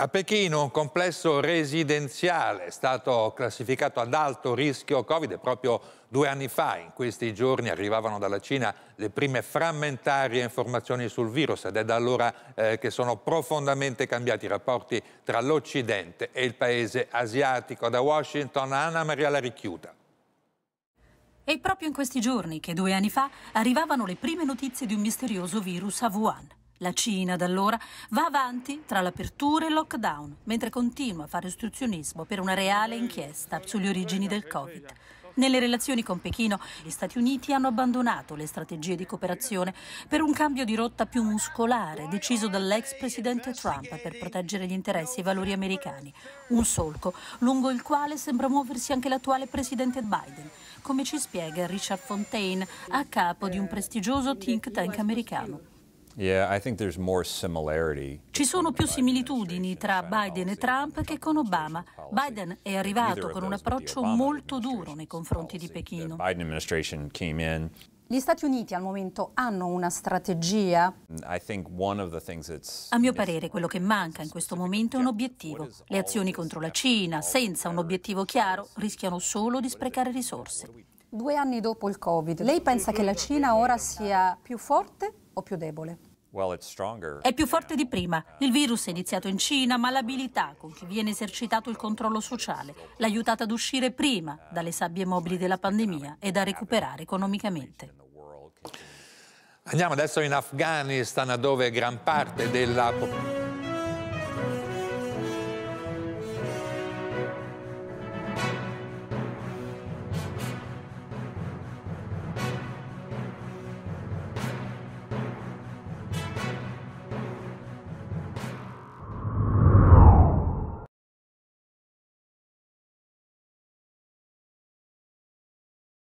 A Pechino un complesso residenziale è stato classificato ad alto rischio Covid proprio due anni fa. In questi giorni arrivavano dalla Cina le prime frammentarie informazioni sul virus ed è da allora eh, che sono profondamente cambiati i rapporti tra l'Occidente e il paese asiatico. Da Washington Anna Maria la Larichiuta. È proprio in questi giorni che due anni fa arrivavano le prime notizie di un misterioso virus a Wuhan. La Cina, da allora, va avanti tra l'apertura e il lockdown, mentre continua a fare ostruzionismo per una reale inchiesta sulle origini del Covid. Nelle relazioni con Pechino, gli Stati Uniti hanno abbandonato le strategie di cooperazione per un cambio di rotta più muscolare deciso dall'ex presidente Trump per proteggere gli interessi e i valori americani. Un solco lungo il quale sembra muoversi anche l'attuale presidente Biden, come ci spiega Richard Fontaine, a capo di un prestigioso think tank americano. Ci sono più similitudini tra Biden e Trump che con Obama. Biden è arrivato con un approccio molto duro nei confronti di Pechino. Gli Stati Uniti al momento hanno una strategia? A mio parere quello che manca in questo momento è un obiettivo. Le azioni contro la Cina, senza un obiettivo chiaro, rischiano solo di sprecare risorse. Due anni dopo il Covid, lei pensa che la Cina ora sia più forte o più debole? È più forte di prima. Il virus è iniziato in Cina, ma l'abilità con cui viene esercitato il controllo sociale l'ha aiutata ad uscire prima dalle sabbie mobili della pandemia ed a recuperare economicamente. Andiamo adesso in Afghanistan, dove gran parte della popolazione